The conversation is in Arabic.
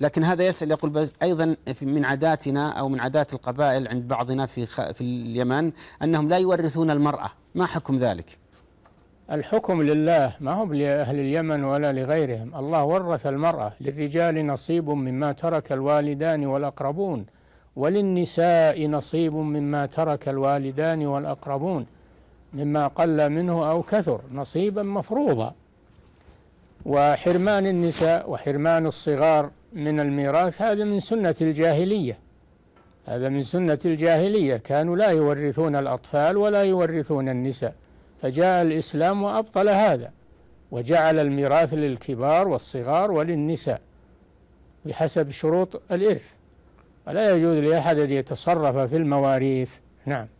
لكن هذا يسأل يقول بس أيضا من عاداتنا أو من عادات القبائل عند بعضنا في خ... في اليمن أنهم لا يورثون المرأة ما حكم ذلك الحكم لله ما هو لأهل اليمن ولا لغيرهم الله ورث المرأة للرجال نصيب مما ترك الوالدان والأقربون وللنساء نصيب مما ترك الوالدان والأقربون مما قل منه أو كثر نصيبا مفروضا وحرمان النساء وحرمان الصغار من الميراث هذا من سنة الجاهلية هذا من سنة الجاهلية كانوا لا يورثون الأطفال ولا يورثون النساء فجاء الإسلام وأبطل هذا وجعل الميراث للكبار والصغار وللنساء بحسب شروط الإرث ولا يجوز لأحد أن يتصرف في المواريث نعم